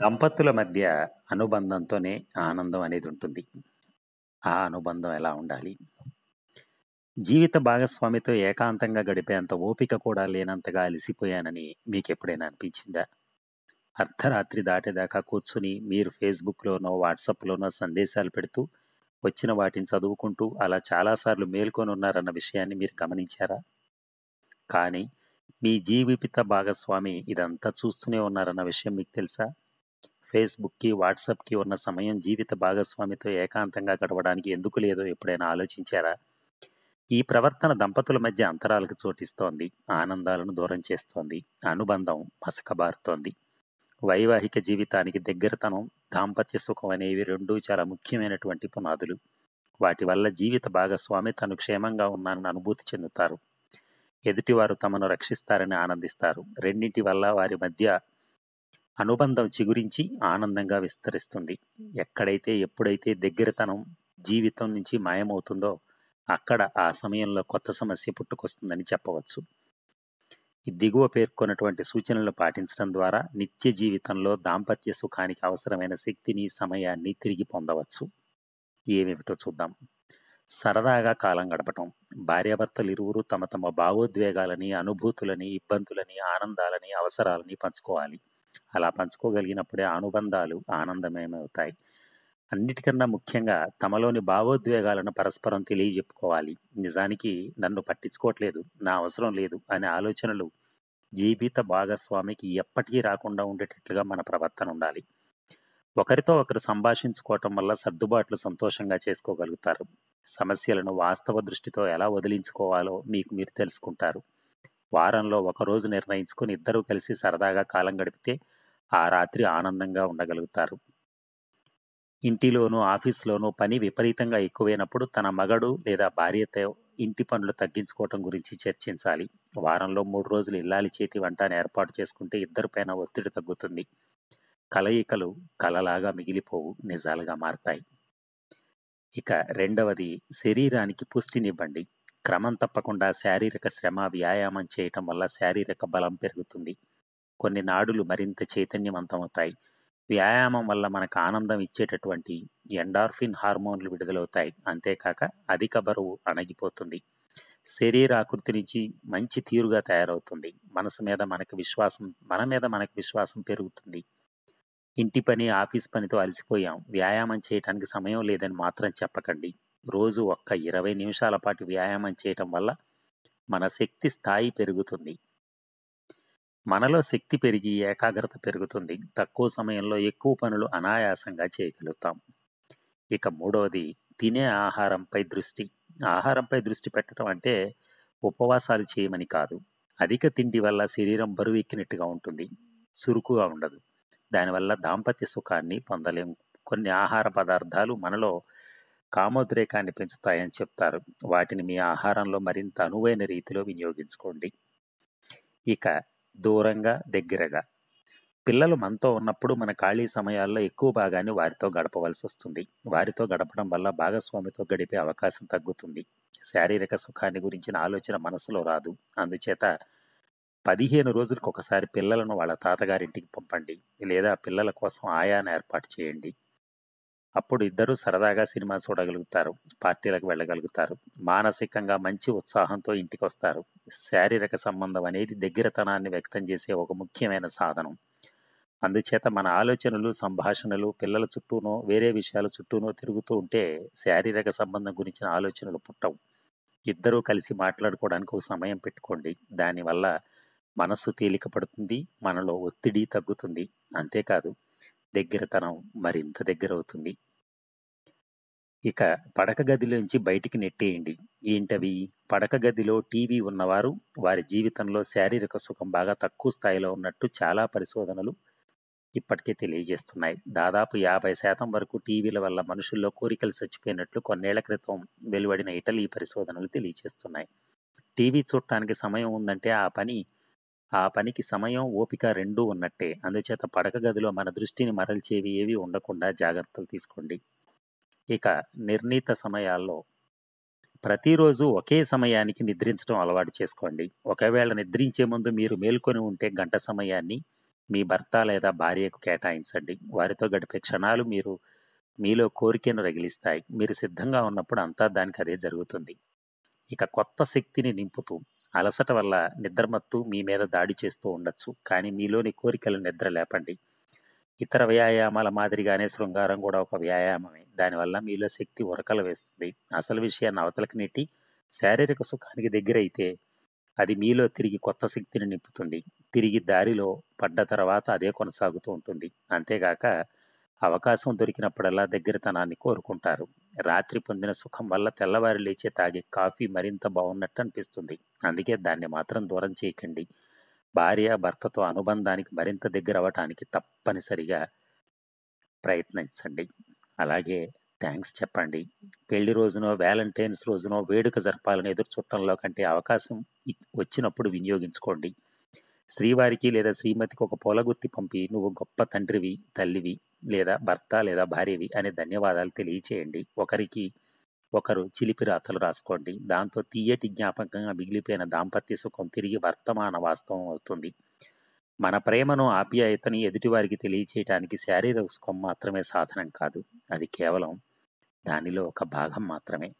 దంపతుల మధ్య అనుబంధంతోనే ఆనందం అనేది ఉంటుంది ఆ అనుబంధం ఎలా ఉండాలి జీవిత భాగస్వామితో ఏకాంతంగా గడిపేంత ఓపిక కూడా లేనంతగా అలసిపోయానని మీకు ఎప్పుడైనా అనిపించిందా అర్ధరాత్రి దాటేదాకా కూర్చుని మీరు ఫేస్బుక్లోనో వాట్సాప్లోనో సందేశాలు పెడుతూ వచ్చిన వాటిని చదువుకుంటూ అలా చాలాసార్లు మేల్కొని ఉన్నారన్న విషయాన్ని మీరు గమనించారా కానీ మీ జీవిత భాగస్వామి ఇదంతా చూస్తూనే ఉన్నారన్న విషయం మీకు తెలుసా ఫేస్బుక్కి వాట్సాప్కి ఉన్న సమయం జీవిత భాగస్వామితో ఏకాంతంగా గడవడానికి ఎందుకు లేదో ఎప్పుడైనా ఆలోచించారా ఈ ప్రవర్తన దంపతుల మధ్య అంతరాలకు చోటిస్తోంది ఆనందాలను దూరం చేస్తోంది అనుబంధం మసకబారుతోంది వైవాహిక జీవితానికి దగ్గరతనం దాంపత్య సుఖం అనేవి రెండూ చాలా ముఖ్యమైనటువంటి పునాదులు వాటి వల్ల జీవిత భాగస్వామి తను క్షేమంగా ఉన్నానని అనుభూతి చెందుతారు ఎదుటివారు తమను రక్షిస్తారని ఆనందిస్తారు రెండింటి వల్ల వారి మధ్య అనుబంధం చిగురించి ఆనందంగా విస్తరిస్తుంది ఎక్కడైతే ఎప్పుడైతే దగ్గరతనం జీవితం నుంచి మాయమవుతుందో అక్కడ ఆ సమయంలో కొత్త సమస్య పుట్టుకొస్తుందని చెప్పవచ్చు దిగువ పేర్కొన్నటువంటి సూచనలు పాటించడం ద్వారా నిత్య జీవితంలో దాంపత్య సుఖానికి అవసరమైన శక్తిని సమయాన్ని తిరిగి పొందవచ్చు ఏమేమిటో చూద్దాం సరదాగా కాలం గడపటం భార్యాభర్తలు ఇరువురు తమ తమ భావోద్వేగాలని అనుభూతులని ఇబ్బందులని ఆనందాలని అవసరాలని పంచుకోవాలి అలా పంచుకోగలిగినప్పుడే అనుబంధాలు ఆనందమయమవుతాయి అన్నిటికన్నా ముఖ్యంగా తమలోని భావోద్వేగాలను పరస్పరం తెలియజెప్పుకోవాలి నిజానికి నన్ను పట్టించుకోవట్లేదు నా అవసరం లేదు అనే ఆలోచనలు జీవిత భాగస్వామికి ఎప్పటికీ రాకుండా ఉండేటట్లుగా మన ప్రవర్తన ఉండాలి ఒకరితో ఒకరు సంభాషించుకోవటం వల్ల సర్దుబాట్లు సంతోషంగా చేసుకోగలుగుతారు సమస్యలను వాస్తవ దృష్టితో ఎలా వదిలించుకోవాలో మీకు మీరు తెలుసుకుంటారు వారంలో ఒకరోజు నిర్ణయించుకుని ఇద్దరూ కలిసి సరదాగా కాలం గడిపితే ఆ రాత్రి ఆనందంగా ఉండగలుగుతారు ఇంటిలోనూ ఆఫీస్లోనూ పని విపరీతంగా ఎక్కువైనప్పుడు తన మగడు లేదా భార్యతో ఇంటి పనులు తగ్గించుకోవటం గురించి చర్చించాలి వారంలో మూడు రోజులు ఇల్లాలి చేతి వంటని ఏర్పాటు చేసుకుంటే ఇద్దరిపైన ఒత్తిడి తగ్గుతుంది కలయికలు కలలాగా మిగిలిపోవు నిజాలుగా మారతాయి ఇక రెండవది శరీరానికి పుష్టినివ్వండి క్రమం తప్పకుండా శారీరక శ్రమ వ్యాయామం చేయటం వల్ల శారీరక బలం పెరుగుతుంది కొన్ని నాడులు మరింత చైతన్యవంతమవుతాయి వ్యాయామం వల్ల మనకు ఆనందం ఇచ్చేటటువంటి ఎండార్ఫిన్ హార్మోన్లు విడుదలవుతాయి అంతేకాక అధిక బరువు అణగిపోతుంది శరీర ఆకృతి నుంచి మంచి తీరుగా తయారవుతుంది మనసు మీద మనకు విశ్వాసం మన మీద మనకు విశ్వాసం పెరుగుతుంది ఇంటి పని ఆఫీస్ పనితో అలసిపోయాం వ్యాయామం చేయటానికి సమయం లేదని మాత్రం చెప్పకండి రోజు ఒక్క ఇరవై నిమిషాల పాటు వ్యాయామం చేయటం వల్ల మన శక్తి స్థాయి పెరుగుతుంది మనలో శక్తి పెరిగి ఏకాగ్రత పెరుగుతుంది తక్కువ సమయంలో ఎక్కువ పనులు అనాయాసంగా చేయగలుగుతాం ఇక మూడవది తినే ఆహారంపై దృష్టి ఆహారంపై దృష్టి పెట్టడం అంటే ఉపవాసాలు చేయమని కాదు అధిక తిండి వల్ల శరీరం బరువు ఎక్కినట్టుగా ఉంటుంది చురుకుగా ఉండదు దానివల్ల దాంపత్య సుఖాన్ని పొందలేము కొన్ని ఆహార పదార్థాలు మనలో కామోద్రేకాన్ని పెంచుతాయని చెప్తారు వాటిని మీ ఆహారంలో మరింత అనువైన రీతిలో వినియోగించుకోండి ఇక దూరంగా దగ్గరగా పిల్లలు మనతో ఉన్నప్పుడు మన ఖాళీ సమయాల్లో ఎక్కువ భాగాన్ని వారితో గడపవలసి వస్తుంది వారితో గడపడం వల్ల భాగస్వామితో గడిపే అవకాశం తగ్గుతుంది శారీరక సుఖాన్ని గురించిన ఆలోచన మనసులో రాదు అందుచేత పదిహేను రోజులకు ఒకసారి పిల్లలను వాళ్ళ తాతగారింటికి పంపండి లేదా పిల్లల కోసం ఆయాను ఏర్పాటు చేయండి అప్పుడు ఇద్దరూ సరదాగా సినిమా చూడగలుగుతారు పార్టీలకు వెళ్ళగలుగుతారు మానసికంగా మంచి ఉత్సాహంతో ఇంటికి వస్తారు శారీరక సంబంధం అనేది దగ్గరతనాన్ని వ్యక్తం చేసే ఒక ముఖ్యమైన సాధనం అందుచేత మన ఆలోచనలు సంభాషణలు పిల్లల చుట్టూనో వేరే విషయాల చుట్టూనో తిరుగుతూ ఉంటే శారీరక సంబంధం గురించిన ఆలోచనలు పుట్టవు ఇద్దరూ కలిసి మాట్లాడుకోవడానికి ఒక సమయం పెట్టుకోండి దానివల్ల మనస్సు తేలిక పడుతుంది మనలో ఒత్తిడి తగ్గుతుంది అంతేకాదు దగ్గరతనం మరింత దగ్గర అవుతుంది ఇక పడక గదిలోంచి బయటికి నెట్టేయండి ఏంటవి పడక గదిలో టీవీ ఉన్నవారు వారి జీవితంలో శారీరక సుఖం బాగా తక్కువ స్థాయిలో ఉన్నట్టు చాలా పరిశోధనలు ఇప్పటికే తెలియజేస్తున్నాయి దాదాపు యాభై శాతం వరకు టీవీల వల్ల మనుషుల్లో కోరికలు చచ్చిపోయినట్లు కొన్నేళ్ల క్రితం వెలువడిన ఇటలీ పరిశోధనలు తెలియజేస్తున్నాయి టీవీ చూడటానికి సమయం ఉందంటే ఆ పని ఆ పనికి సమయం ఓపిక రెండూ ఉన్నట్టే అందుచేత పడక గదిలో మన దృష్టిని మరల్చేవి ఏవి ఉండకుండా జాగ్రత్తలు తీసుకోండి ఇక నిర్ణీత సమయాల్లో ప్రతిరోజు ఒకే సమయానికి నిద్రించడం అలవాటు చేసుకోండి ఒకవేళ నిద్రించే ముందు మీరు మేల్కొని ఉంటే గంట సమయాన్ని మీ భర్త లేదా భార్యకు కేటాయించండి వారితో గడిపే క్షణాలు మీరు మీలో కోరికను రగిలిస్తాయి మీరు సిద్ధంగా ఉన్నప్పుడు అంతా దానికి అదే జరుగుతుంది ఇక కొత్త శక్తిని నింపుతూ అలసట వల్ల నిద్రమత్తు మీ మీద దాడి చేస్తూ ఉండొచ్చు కానీ మీలోని కోరికలు నిద్ర లేపండి ఇతర వ్యాయామాల మాదిరిగానే శృంగారం కూడా ఒక వ్యాయామమే దానివల్ల మీలో శక్తి ఉరకలు వేస్తుంది అసలు విషయాన్ని అవతలకి నెట్టి శారీరక సుఖానికి దగ్గరైతే అది మీలో తిరిగి కొత్త శక్తిని నింపుతుంది తిరిగి దారిలో పడ్డ తర్వాత అదే కొనసాగుతూ ఉంటుంది అంతేగాక అవకాశం దొరికినప్పుడల్లా దగ్గరతనాన్ని కోరుకుంటారు రాత్రి పొందిన సుఖం వల్ల తెల్లవారి లేచే తాగే కాఫీ మరింత బాగున్నట్టు అనిపిస్తుంది అందుకే దాన్ని మాత్రం దూరం చేయకండి భార్య భర్తతో అనుబంధానికి మరింత దగ్గర అవ్వటానికి తప్పనిసరిగా ప్రయత్నించండి అలాగే థ్యాంక్స్ చెప్పండి పెళ్లి రోజునో వ్యాలంటైన్స్ రోజునో వేడుక జరపాలని ఎదురు చూడటంలో కంటే అవకాశం వచ్చినప్పుడు వినియోగించుకోండి శ్రీవారికి లేదా శ్రీమతికి ఒక పొలగుత్తి పంపి నువ్వు గొప్ప తండ్రివి తల్లివి లేదా భర్త లేదా భార్యవి అనే ధన్యవాదాలు తెలియచేయండి ఒకరికి ఒకరు చిలిపి రాతలు రాసుకోండి దాంతో తీయటి జ్ఞాపకంగా మిగిలిపోయిన దాంపత్య సుఖం తిరిగి వర్తమాన వాస్తవం అవుతుంది మన ప్రేమను ఆప్యాయతని ఎదుటివారికి తెలియచేయటానికి శారీరక సుఖం మాత్రమే సాధనం కాదు అది కేవలం దానిలో ఒక భాగం మాత్రమే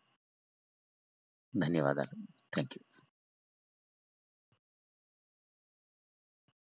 ధన్యవాదాలు థ్యాంక్ యూ